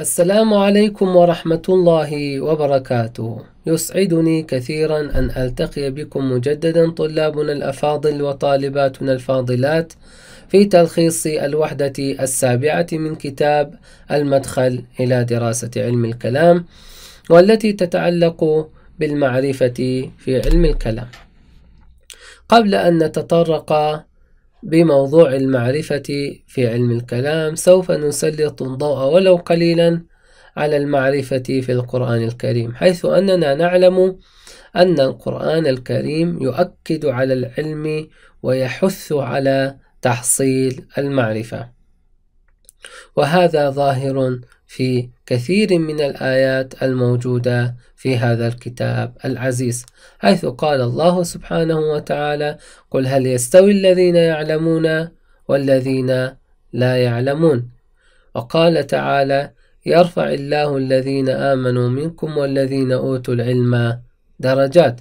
السلام عليكم ورحمة الله وبركاته. يسعدني كثيرا أن ألتقي بكم مجددا طلابنا الأفاضل وطالباتنا الفاضلات في تلخيص الوحدة السابعة من كتاب المدخل إلى دراسة علم الكلام والتي تتعلق بالمعرفة في علم الكلام. قبل أن نتطرق بموضوع المعرفة في علم الكلام سوف نسلط الضوء ولو قليلا على المعرفة في القرآن الكريم حيث أننا نعلم أن القرآن الكريم يؤكد على العلم ويحث على تحصيل المعرفة وهذا ظاهر في كثير من الآيات الموجودة في هذا الكتاب العزيز حيث قال الله سبحانه وتعالى قل هل يستوي الذين يعلمون والذين لا يعلمون وقال تعالى يرفع الله الذين آمنوا منكم والذين أوتوا العلم درجات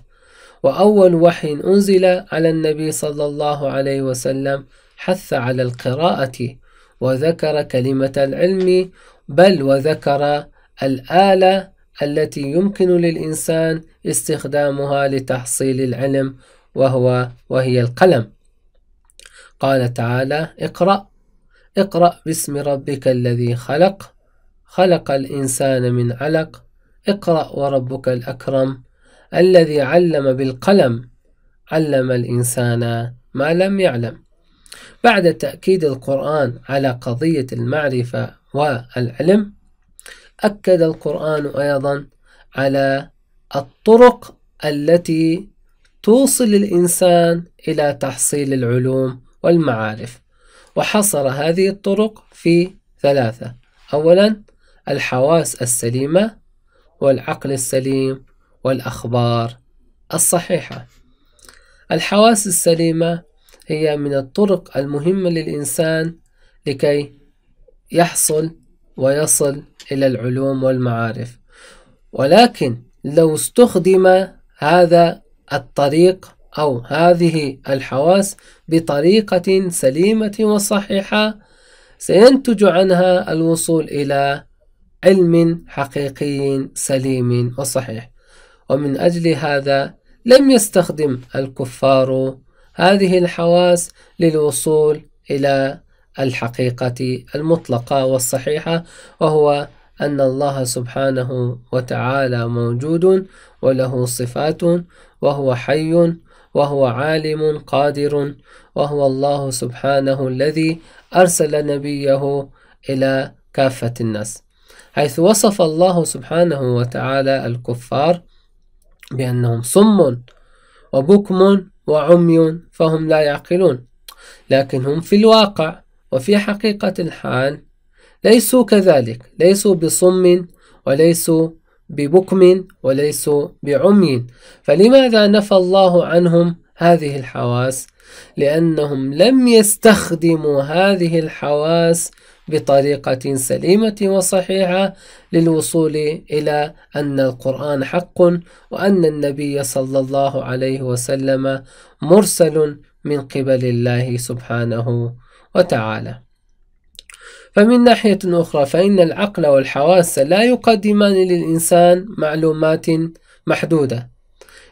وأول وحي أنزل على النبي صلى الله عليه وسلم حث على القراءة وذكر كلمة العلم بل وذكر الآلة التي يمكن للإنسان استخدامها لتحصيل العلم وهو وهي القلم قال تعالى اقرأ اقرأ باسم ربك الذي خلق خلق الإنسان من علق اقرأ وربك الأكرم الذي علم بالقلم علم الإنسان ما لم يعلم بعد تأكيد القرآن على قضية المعرفة والعلم أكد القرآن أيضا على الطرق التي توصل الإنسان إلى تحصيل العلوم والمعارف وحصر هذه الطرق في ثلاثة أولا الحواس السليمة والعقل السليم والأخبار الصحيحة الحواس السليمة هي من الطرق المهمة للإنسان لكي يحصل ويصل إلى العلوم والمعارف ولكن لو استخدم هذا الطريق أو هذه الحواس بطريقة سليمة وصحيحة سينتج عنها الوصول إلى علم حقيقي سليم وصحيح ومن أجل هذا لم يستخدم الكفار هذه الحواس للوصول إلى الحقيقة المطلقة والصحيحة وهو أن الله سبحانه وتعالى موجود وله صفات وهو حي وهو عالم قادر وهو الله سبحانه الذي أرسل نبيه إلى كافة الناس حيث وصف الله سبحانه وتعالى الكفار بأنهم صم وبكم وعمي فهم لا يعقلون لكن هم في الواقع وفي حقيقة الحال ليسوا كذلك ليسوا بصم وليسوا ببكم وليسوا بعمي فلماذا نفى الله عنهم هذه الحواس لأنهم لم يستخدموا هذه الحواس بطريقة سليمة وصحيحة للوصول إلى أن القرآن حق وأن النبي صلى الله عليه وسلم مرسل من قبل الله سبحانه وتعالى. فمن ناحية أخرى فإن العقل والحواس لا يقدمان للإنسان معلومات محدودة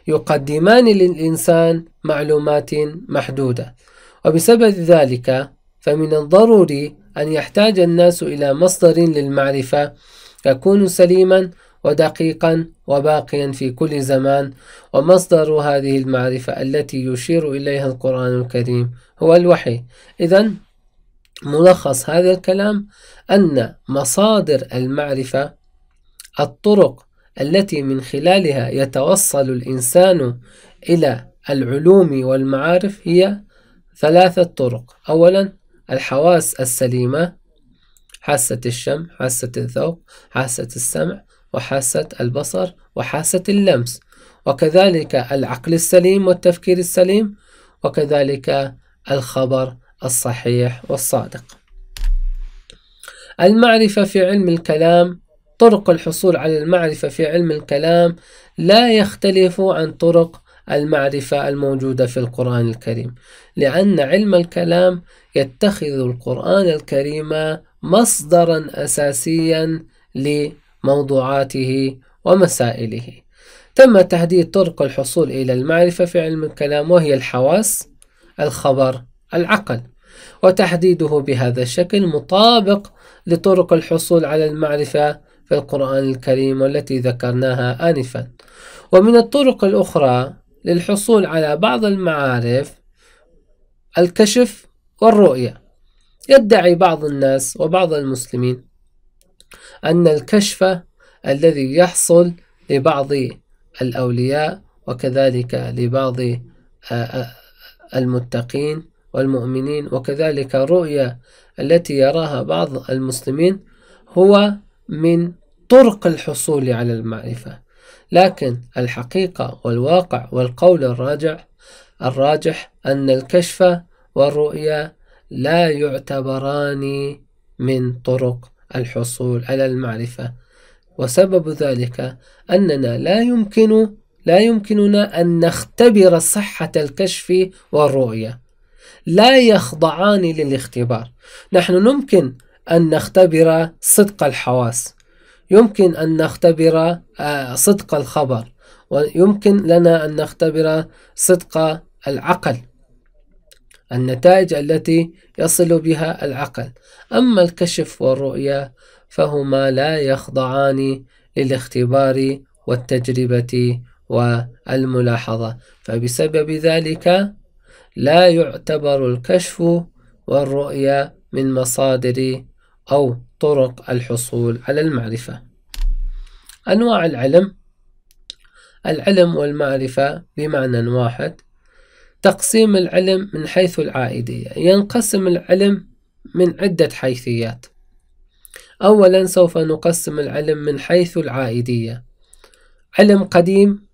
يقدمان للإنسان معلومات محدودة وبسبب ذلك فمن الضروري أن يحتاج الناس إلى مصدر للمعرفة يكون سليما ودقيقا وباقيا في كل زمان ومصدر هذه المعرفة التي يشير إليها القرآن الكريم هو الوحي إذا ملخص هذا الكلام أن مصادر المعرفة الطرق التي من خلالها يتوصل الإنسان إلى العلوم والمعارف هي ثلاثة طرق أولا الحواس السليمة حاسة الشم حاسة الذوق حاسة السمع وحاسة البصر وحاسة اللمس وكذلك العقل السليم والتفكير السليم وكذلك الخبر الصحيح والصادق المعرفة في علم الكلام طرق الحصول على المعرفة في علم الكلام لا يختلف عن طرق المعرفة الموجودة في القرآن الكريم لأن علم الكلام يتخذ القرآن الكريم مصدرا أساسيا لموضوعاته ومسائله تم تحديد طرق الحصول إلى المعرفة في علم الكلام وهي الحواس الخبر العقل وتحديده بهذا الشكل مطابق لطرق الحصول على المعرفة في القرآن الكريم والتي ذكرناها آنفا ومن الطرق الأخرى للحصول على بعض المعارف الكشف والرؤية يدعي بعض الناس وبعض المسلمين أن الكشف الذي يحصل لبعض الأولياء وكذلك لبعض آه، آه، المتقين والمؤمنين وكذلك الرؤية التي يراها بعض المسلمين هو من طرق الحصول على المعرفة لكن الحقيقة والواقع والقول الراجح الراجح أن الكشف والرؤية لا يعتبران من طرق الحصول على المعرفة وسبب ذلك أننا لا يمكن لا يمكننا أن نختبر صحة الكشف والرؤية لا يخضعان للاختبار نحن نمكن أن نختبر صدق الحواس يمكن أن نختبر آه، صدق الخبر ويمكن لنا أن نختبر صدق العقل النتائج التي يصل بها العقل أما الكشف والرؤية فهما لا يخضعان للاختبار والتجربة والملاحظة فبسبب ذلك لا يعتبر الكشف والرؤية من مصادر أو طرق الحصول على المعرفة أنواع العلم العلم والمعرفة بمعنى واحد تقسيم العلم من حيث العائدية ينقسم العلم من عدة حيثيات أولا سوف نقسم العلم من حيث العائدية علم قديم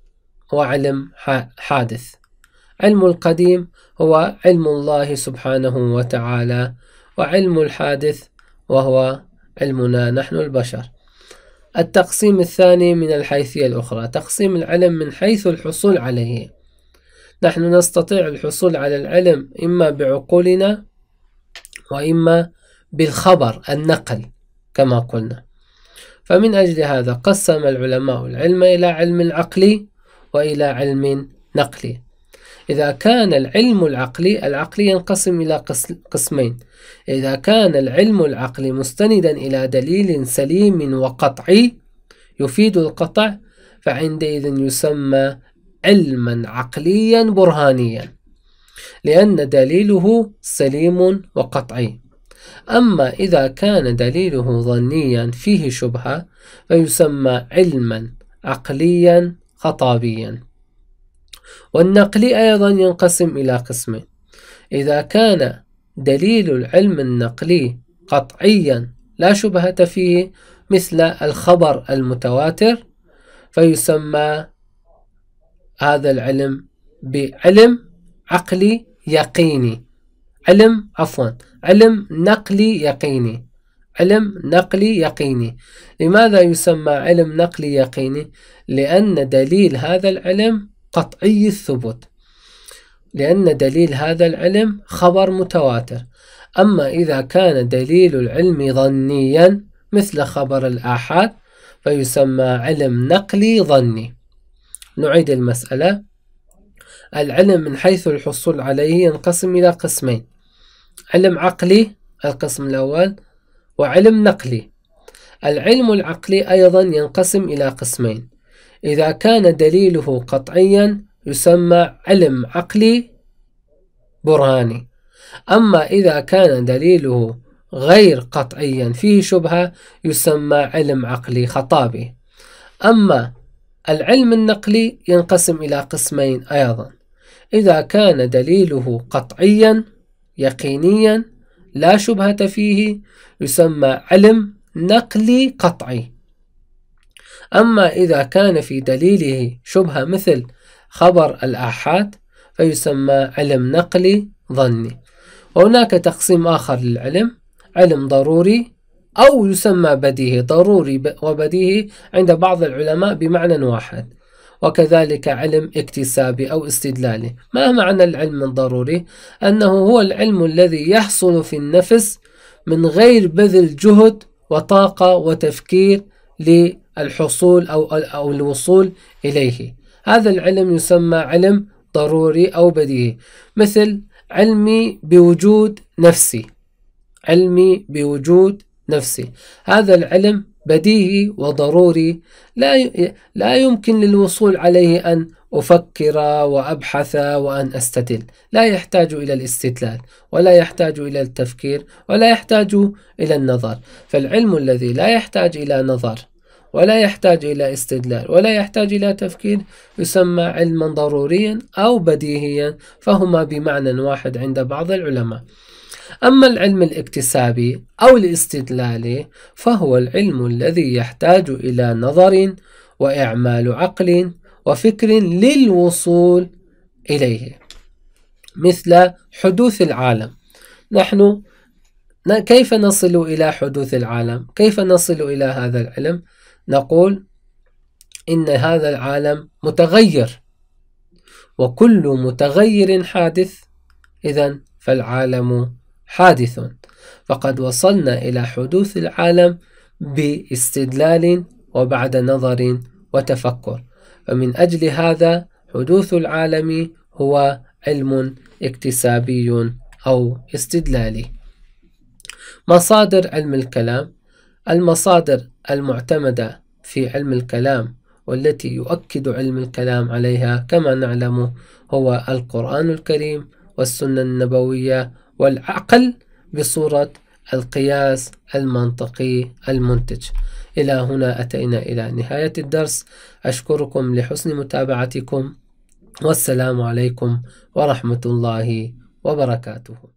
وعلم حادث علم القديم هو علم الله سبحانه وتعالى وعلم الحادث وهو علمنا نحن البشر التقسيم الثاني من الحيثية الأخرى تقسيم العلم من حيث الحصول عليه نحن نستطيع الحصول على العلم إما بعقولنا وإما بالخبر النقل كما قلنا فمن أجل هذا قسم العلماء العلم إلى علم عقلي وإلى علم نقلي إذا كان العلم العقلي العقلي ينقسم إلى قسمين إذا كان العلم العقلي مستندا إلى دليل سليم وقطعي يفيد القطع فعندئذ يسمى علما عقليا برهانيا لأن دليله سليم وقطعي أما إذا كان دليله ظنيا فيه شبهة فيسمى علما عقليا خطابيا والنقلي أيضا ينقسم إلى قسمين إذا كان دليل العلم النقلي قطعيا لا شبهة فيه مثل الخبر المتواتر فيسمى هذا العلم بعلم عقلي يقيني علم عفوا علم نقلي يقيني علم نقلي يقيني لماذا يسمى علم نقلي يقيني لأن دليل هذا العلم قطعي الثبوت لأن دليل هذا العلم خبر متواتر أما إذا كان دليل العلم ظنيا مثل خبر الآحاد فيسمى علم نقلي ظني نعيد المسألة العلم من حيث الحصول عليه ينقسم إلى قسمين علم عقلي القسم الأول وعلم نقلي العلم العقلي أيضا ينقسم إلى قسمين إذا كان دليله قطعيا يسمى علم عقلي برهاني أما إذا كان دليله غير قطعيا فيه شبهة يسمى علم عقلي خطابي أما العلم النقلي ينقسم إلى قسمين أيضا إذا كان دليله قطعيا يقينيا لا شبهة فيه يسمى علم نقلي قطعي أما إذا كان في دليله شبهة مثل خبر الآحاد فيسمى علم نقلي ظني وهناك تقسيم آخر للعلم علم ضروري أو يسمى بديهي ضروري وبديهي عند بعض العلماء بمعنى واحد وكذلك علم اكتسابي أو استدلالي ما معنى العلم الضروري؟ أنه هو العلم الذي يحصل في النفس من غير بذل جهد وطاقة وتفكير الحصول أو أو الوصول إليه هذا العلم يسمى علم ضروري أو بديهي مثل علمي بوجود نفسي علمي بوجود نفسي هذا العلم بديهي وضروري لا لا يمكن للوصول عليه أن أفكر وأبحث وأن أستدل لا يحتاج إلى الاستدلال ولا يحتاج إلى التفكير ولا يحتاج إلى النظر فالعلم الذي لا يحتاج إلى نظر ولا يحتاج إلى استدلال ولا يحتاج إلى تفكير يسمى علما ضروريا أو بديهيا فهما بمعنى واحد عند بعض العلماء أما العلم الاكتسابي أو الاستدلالي فهو العلم الذي يحتاج إلى نظر وإعمال عقل وفكر للوصول إليه مثل حدوث العالم نحن كيف نصل إلى حدوث العالم؟ كيف نصل إلى هذا العلم؟ نقول إن هذا العالم متغير وكل متغير حادث إذا فالعالم حادث فقد وصلنا إلى حدوث العالم باستدلال وبعد نظر وتفكر فمن أجل هذا حدوث العالم هو علم اكتسابي أو استدلالي مصادر علم الكلام المصادر المعتمدة في علم الكلام والتي يؤكد علم الكلام عليها كما نعلم هو القرآن الكريم والسنة النبوية والعقل بصورة القياس المنطقي المنتج إلى هنا أتينا إلى نهاية الدرس أشكركم لحسن متابعتكم والسلام عليكم ورحمة الله وبركاته